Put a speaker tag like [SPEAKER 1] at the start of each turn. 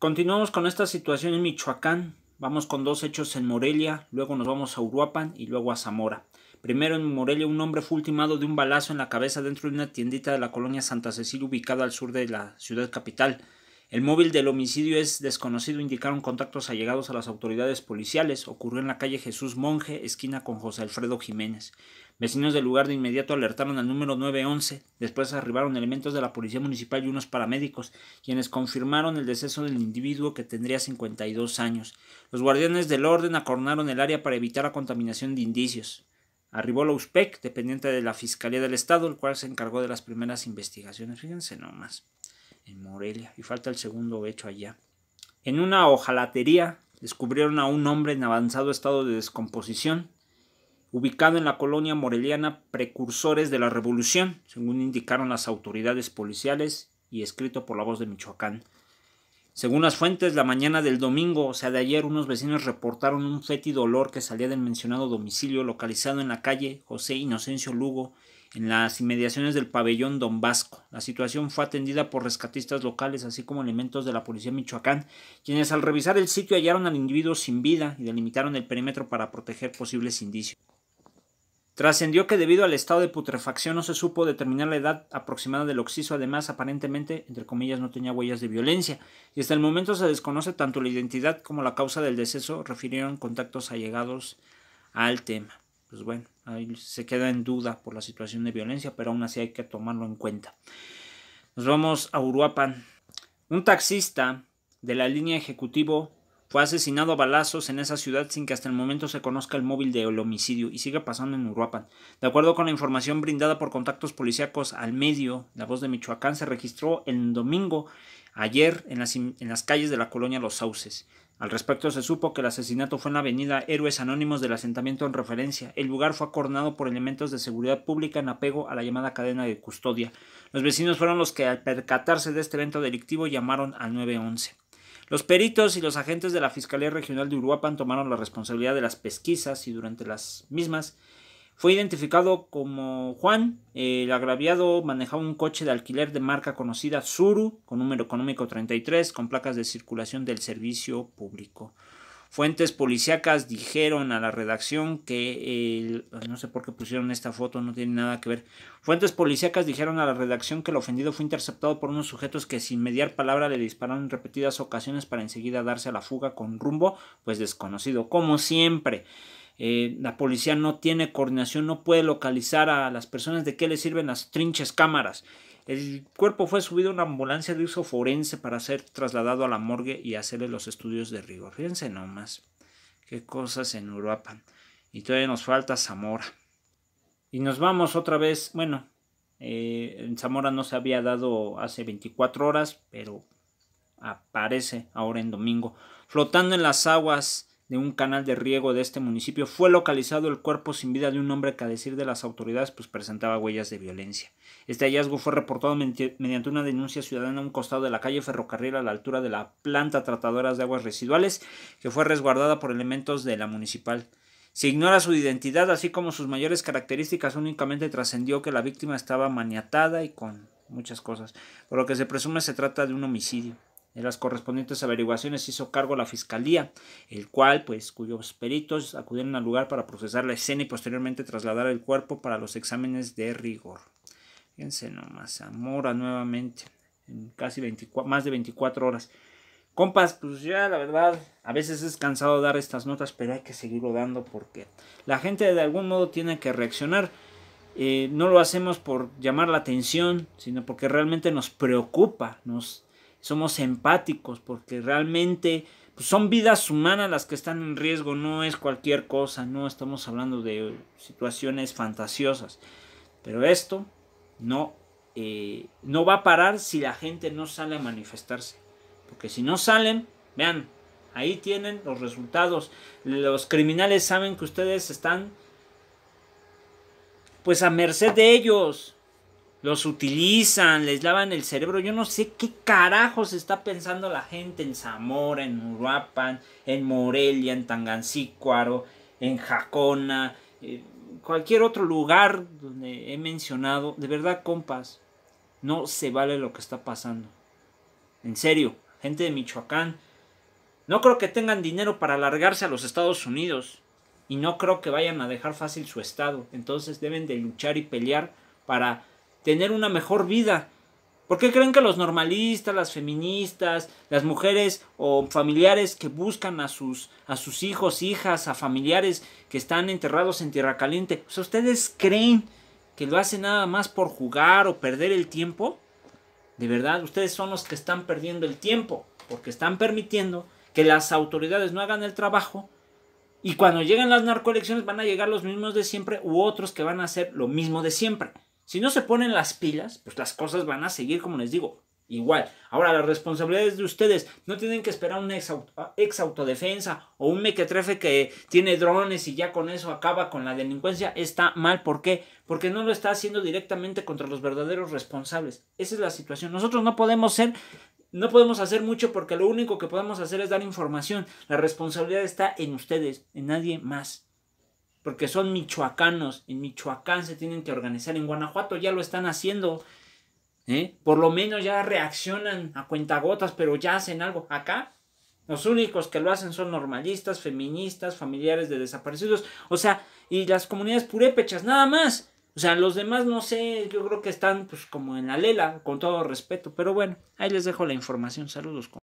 [SPEAKER 1] Continuamos con esta situación en Michoacán. Vamos con dos hechos en Morelia, luego nos vamos a Uruapan y luego a Zamora. Primero en Morelia un hombre fue ultimado de un balazo en la cabeza dentro de una tiendita de la colonia Santa Cecilia ubicada al sur de la ciudad capital. El móvil del homicidio es desconocido, indicaron contactos allegados a las autoridades policiales. Ocurrió en la calle Jesús Monje, esquina con José Alfredo Jiménez. Vecinos del lugar de inmediato alertaron al número 911. Después arribaron elementos de la policía municipal y unos paramédicos, quienes confirmaron el deceso del individuo que tendría 52 años. Los guardianes del orden acornaron el área para evitar la contaminación de indicios. Arribó la USPEC, dependiente de la Fiscalía del Estado, el cual se encargó de las primeras investigaciones. Fíjense nomás en Morelia, y falta el segundo hecho allá. En una hojalatería descubrieron a un hombre en avanzado estado de descomposición, ubicado en la colonia moreliana precursores de la revolución, según indicaron las autoridades policiales y escrito por la voz de Michoacán. Según las fuentes, la mañana del domingo, o sea de ayer, unos vecinos reportaron un fétido olor que salía del mencionado domicilio localizado en la calle José Inocencio Lugo en las inmediaciones del pabellón Don Vasco. La situación fue atendida por rescatistas locales, así como elementos de la policía Michoacán, quienes al revisar el sitio hallaron al individuo sin vida y delimitaron el perímetro para proteger posibles indicios. Trascendió que debido al estado de putrefacción no se supo determinar la edad aproximada del occiso, además aparentemente, entre comillas, no tenía huellas de violencia, y hasta el momento se desconoce tanto la identidad como la causa del deceso, refirieron contactos allegados al tema pues bueno, ahí se queda en duda por la situación de violencia, pero aún así hay que tomarlo en cuenta. Nos vamos a Uruapan. Un taxista de la línea ejecutivo fue asesinado a balazos en esa ciudad sin que hasta el momento se conozca el móvil del homicidio y sigue pasando en Uruapan. De acuerdo con la información brindada por contactos policíacos al medio, la voz de Michoacán se registró el domingo ayer en las, en las calles de la colonia Los Sauces. Al respecto se supo que el asesinato fue en la avenida Héroes Anónimos del asentamiento en referencia. El lugar fue acornado por elementos de seguridad pública en apego a la llamada cadena de custodia. Los vecinos fueron los que al percatarse de este evento delictivo llamaron al 911. Los peritos y los agentes de la Fiscalía Regional de Uruapan tomaron la responsabilidad de las pesquisas y durante las mismas fue identificado como Juan. El agraviado manejaba un coche de alquiler de marca conocida Suru con número económico 33, con placas de circulación del servicio público. Fuentes policíacas dijeron a la redacción que el, no sé por qué pusieron esta foto, no tiene nada que ver. Fuentes policíacas dijeron a la redacción que el ofendido fue interceptado por unos sujetos que sin mediar palabra le dispararon en repetidas ocasiones para enseguida darse a la fuga con rumbo pues desconocido, como siempre. Eh, la policía no tiene coordinación, no puede localizar a las personas de qué le sirven las trinches cámaras. El cuerpo fue subido a una ambulancia de uso forense para ser trasladado a la morgue y hacerle los estudios de rigor. Fíjense nomás, qué cosas en Europa. Y todavía nos falta Zamora. Y nos vamos otra vez, bueno, eh, en Zamora no se había dado hace 24 horas, pero aparece ahora en domingo. Flotando en las aguas de un canal de riego de este municipio fue localizado el cuerpo sin vida de un hombre que a decir de las autoridades pues presentaba huellas de violencia. Este hallazgo fue reportado mediante una denuncia ciudadana a un costado de la calle Ferrocarril a la altura de la planta tratadora de aguas residuales que fue resguardada por elementos de la municipal. Se ignora su identidad, así como sus mayores características. Únicamente trascendió que la víctima estaba maniatada y con muchas cosas. Por lo que se presume se trata de un homicidio. De las correspondientes averiguaciones hizo cargo la fiscalía, el cual, pues, cuyos peritos acudieron al lugar para procesar la escena y posteriormente trasladar el cuerpo para los exámenes de rigor. Fíjense nomás, amora nuevamente, en casi 24, más de 24 horas. Compas, pues ya la verdad, a veces es cansado dar estas notas, pero hay que seguirlo dando porque la gente de algún modo tiene que reaccionar. Eh, no lo hacemos por llamar la atención, sino porque realmente nos preocupa, nos somos empáticos, porque realmente pues, son vidas humanas las que están en riesgo, no es cualquier cosa, no estamos hablando de situaciones fantasiosas. Pero esto no, eh, no va a parar si la gente no sale a manifestarse. Porque si no salen, vean, ahí tienen los resultados. Los criminales saben que ustedes están pues a merced de ellos. Los utilizan, les lavan el cerebro. Yo no sé qué carajos está pensando la gente en Zamora, en Uruapan, en Morelia, en Tangancícuaro, en Jacona, eh, cualquier otro lugar donde he mencionado. De verdad, compas, no se vale lo que está pasando. En serio, gente de Michoacán, no creo que tengan dinero para alargarse a los Estados Unidos y no creo que vayan a dejar fácil su estado. Entonces deben de luchar y pelear para tener una mejor vida. ¿Por qué creen que los normalistas, las feministas, las mujeres o familiares que buscan a sus, a sus hijos, hijas, a familiares que están enterrados en tierra caliente, ustedes creen que lo hacen nada más por jugar o perder el tiempo? De verdad, ustedes son los que están perdiendo el tiempo, porque están permitiendo que las autoridades no hagan el trabajo y cuando lleguen las narcoelecciones van a llegar los mismos de siempre u otros que van a hacer lo mismo de siempre. Si no se ponen las pilas, pues las cosas van a seguir como les digo, igual. Ahora, las responsabilidades de ustedes. No tienen que esperar una ex, ah, ex, autodefensa o un mequetrefe que tiene drones y ya con eso acaba con la delincuencia. Está mal. ¿Por qué? Porque no lo está haciendo directamente contra los verdaderos responsables. Esa es la situación. Nosotros no podemos ser. No podemos hacer mucho porque lo único que podemos hacer es dar información. La responsabilidad está en ustedes, en nadie más porque son michoacanos. En Michoacán se tienen que organizar. En Guanajuato ya lo están haciendo. ¿eh? Por lo menos ya reaccionan a cuentagotas, pero ya hacen algo. Acá los únicos que lo hacen son normalistas, feministas, familiares de desaparecidos. O sea, y las comunidades purépechas, nada más. O sea, los demás no sé, yo creo que están pues como en la lela, con todo respeto. Pero bueno, ahí les dejo la información. Saludos.